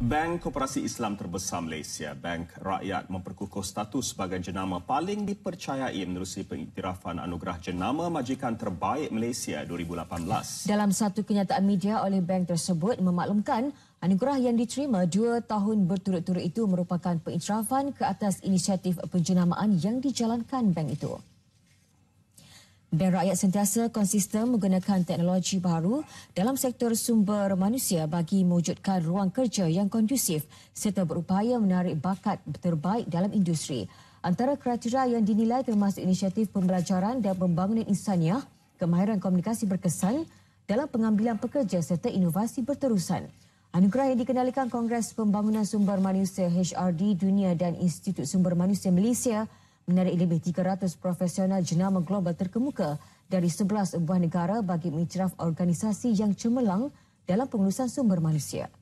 Bank Koperasi Islam Terbesar Malaysia, Bank Rakyat memperkukuh status sebagai jenama paling dipercayai menerusi pengiktirafan anugerah jenama majikan terbaik Malaysia 2018. Dalam satu kenyataan media oleh bank tersebut memaklumkan anugerah yang diterima dua tahun berturut-turut itu merupakan pengiktirafan ke atas inisiatif penjenamaan yang dijalankan bank itu. Biar rakyat sentiasa konsisten menggunakan teknologi baru dalam sektor sumber manusia bagi mewujudkan ruang kerja yang kondusif serta berupaya menarik bakat terbaik dalam industri. Antara kriteria yang dinilai termasuk inisiatif pembelajaran dan pembangunan insannya, kemahiran komunikasi berkesan dalam pengambilan pekerja serta inovasi berterusan. Anugerah yang dikendalikan Kongres Pembangunan Sumber Manusia HRD Dunia dan Institut Sumber Manusia Malaysia menarik lebih 300 profesional jenama global terkemuka dari 11 buah negara bagi mencraf organisasi yang cemerlang dalam pengurusan sumber manusia.